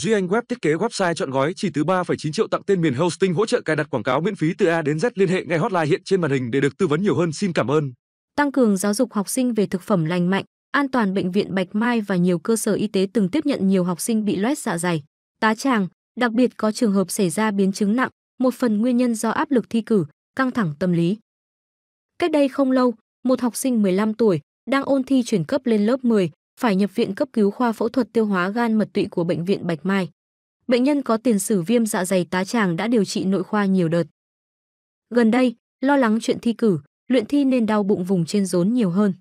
Duy Anh Web thiết kế website chọn gói chỉ từ 3,9 triệu tặng tên miền hosting hỗ trợ cài đặt quảng cáo miễn phí từ A đến Z liên hệ ngay hotline hiện trên màn hình để được tư vấn nhiều hơn. Xin cảm ơn. Tăng cường giáo dục học sinh về thực phẩm lành mạnh, an toàn bệnh viện Bạch Mai và nhiều cơ sở y tế từng tiếp nhận nhiều học sinh bị loét dạ dày, tá tràng, đặc biệt có trường hợp xảy ra biến chứng nặng, một phần nguyên nhân do áp lực thi cử, căng thẳng tâm lý. Cách đây không lâu, một học sinh 15 tuổi đang ôn thi chuyển cấp lên lớp 10 phải nhập viện cấp cứu khoa phẫu thuật tiêu hóa gan mật tụy của bệnh viện Bạch Mai. Bệnh nhân có tiền sử viêm dạ dày tá tràng đã điều trị nội khoa nhiều đợt. Gần đây, lo lắng chuyện thi cử, luyện thi nên đau bụng vùng trên rốn nhiều hơn.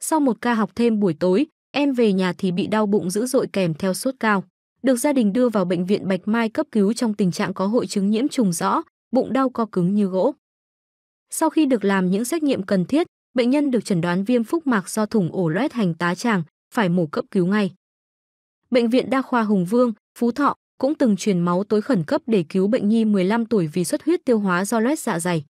Sau một ca học thêm buổi tối, em về nhà thì bị đau bụng dữ dội kèm theo sốt cao. Được gia đình đưa vào bệnh viện Bạch Mai cấp cứu trong tình trạng có hội chứng nhiễm trùng rõ, bụng đau co cứng như gỗ. Sau khi được làm những xét nghiệm cần thiết, bệnh nhân được chẩn đoán viêm phúc mạc do thủng ổ loét hành tá tràng, phải mổ cấp cứu ngay. Bệnh viện Đa khoa Hùng Vương, Phú Thọ cũng từng truyền máu tối khẩn cấp để cứu bệnh nhi 15 tuổi vì xuất huyết tiêu hóa do loét dạ dày.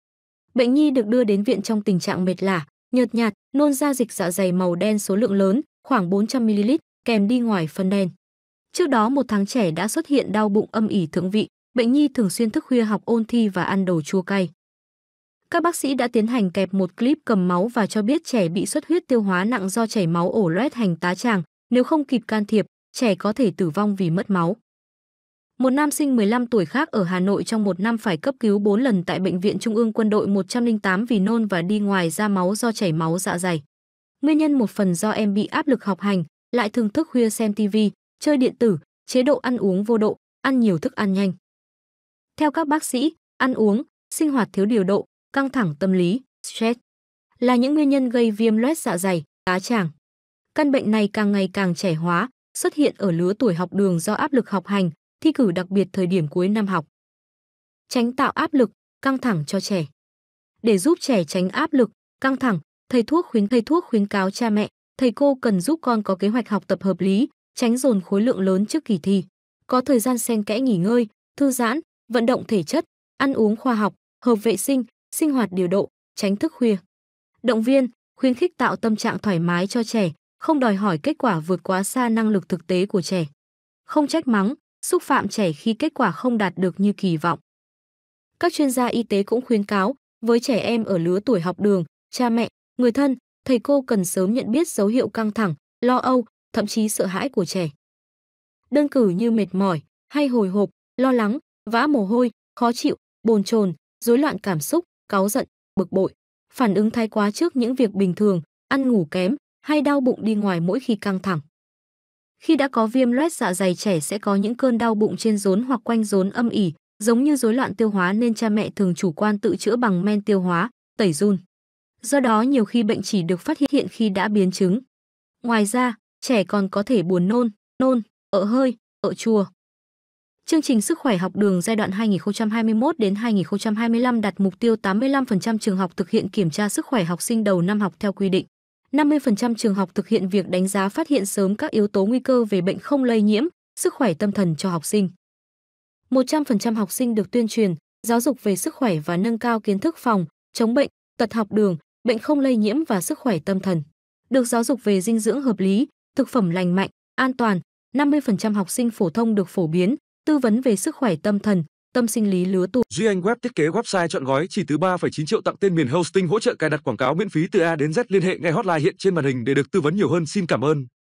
Bệnh nhi được đưa đến viện trong tình trạng mệt lả, nhợt nhạt, nôn ra dịch dạ dày màu đen số lượng lớn, khoảng 400 ml, kèm đi ngoài phân đen. Trước đó một tháng trẻ đã xuất hiện đau bụng âm ỉ thượng vị, bệnh nhi thường xuyên thức khuya học ôn thi và ăn đồ chua cay. Các bác sĩ đã tiến hành kẹp một clip cầm máu và cho biết trẻ bị xuất huyết tiêu hóa nặng do chảy máu ổ loét hành tá tràng, nếu không kịp can thiệp, trẻ có thể tử vong vì mất máu. Một nam sinh 15 tuổi khác ở Hà Nội trong một năm phải cấp cứu 4 lần tại Bệnh viện Trung ương Quân đội 108 vì nôn và đi ngoài ra máu do chảy máu dạ dày. Nguyên nhân một phần do em bị áp lực học hành, lại thường thức khuya xem TV, chơi điện tử, chế độ ăn uống vô độ, ăn nhiều thức ăn nhanh. Theo các bác sĩ, ăn uống, sinh hoạt thiếu điều độ, căng thẳng tâm lý, stress là những nguyên nhân gây viêm loét dạ dày, tá tràng. Căn bệnh này càng ngày càng trẻ hóa, xuất hiện ở lứa tuổi học đường do áp lực học hành, thi cử đặc biệt thời điểm cuối năm học. Tránh tạo áp lực, căng thẳng cho trẻ. Để giúp trẻ tránh áp lực, căng thẳng, thầy thuốc khuyến thầy thuốc khuyến cáo cha mẹ, thầy cô cần giúp con có kế hoạch học tập hợp lý, tránh dồn khối lượng lớn trước kỳ thi. Có thời gian xen kẽ nghỉ ngơi, thư giãn, vận động thể chất, ăn uống khoa học, hợp vệ sinh, sinh hoạt điều độ, tránh thức khuya. Động viên, khuyến khích tạo tâm trạng thoải mái cho trẻ, không đòi hỏi kết quả vượt quá xa năng lực thực tế của trẻ. Không trách mắng, xúc phạm trẻ khi kết quả không đạt được như kỳ vọng. Các chuyên gia y tế cũng khuyến cáo, với trẻ em ở lứa tuổi học đường, cha mẹ, người thân, thầy cô cần sớm nhận biết dấu hiệu căng thẳng, lo âu, thậm chí sợ hãi của trẻ. Đơn cử như mệt mỏi hay hồi hộp, lo lắng, vã mồ hôi, khó chịu, bồn chồn, rối loạn cảm xúc, cáu giận, bực bội, phản ứng thái quá trước những việc bình thường, ăn ngủ kém hay đau bụng đi ngoài mỗi khi căng thẳng. Khi đã có viêm loét dạ dày trẻ sẽ có những cơn đau bụng trên rốn hoặc quanh rốn âm ỉ, giống như rối loạn tiêu hóa nên cha mẹ thường chủ quan tự chữa bằng men tiêu hóa, tẩy run. Do đó nhiều khi bệnh chỉ được phát hiện khi đã biến chứng. Ngoài ra, trẻ còn có thể buồn nôn, nôn, ợ hơi, ợ chua. Chương trình sức khỏe học đường giai đoạn 2021 đến 2025 đặt mục tiêu 85% trường học thực hiện kiểm tra sức khỏe học sinh đầu năm học theo quy định. 50% trường học thực hiện việc đánh giá phát hiện sớm các yếu tố nguy cơ về bệnh không lây nhiễm, sức khỏe tâm thần cho học sinh. 100% học sinh được tuyên truyền, giáo dục về sức khỏe và nâng cao kiến thức phòng, chống bệnh, tật học đường, bệnh không lây nhiễm và sức khỏe tâm thần. Được giáo dục về dinh dưỡng hợp lý, thực phẩm lành mạnh, an toàn, 50% học sinh phổ thông được phổ biến, tư vấn về sức khỏe tâm thần, tâm sinh lý lứa tuổi. Duy Anh Web thiết kế website chọn gói chỉ từ 3,9 triệu tặng tên miền hosting hỗ trợ cài đặt quảng cáo miễn phí từ A đến Z liên hệ ngay hotline hiện trên màn hình để được tư vấn nhiều hơn. Xin cảm ơn.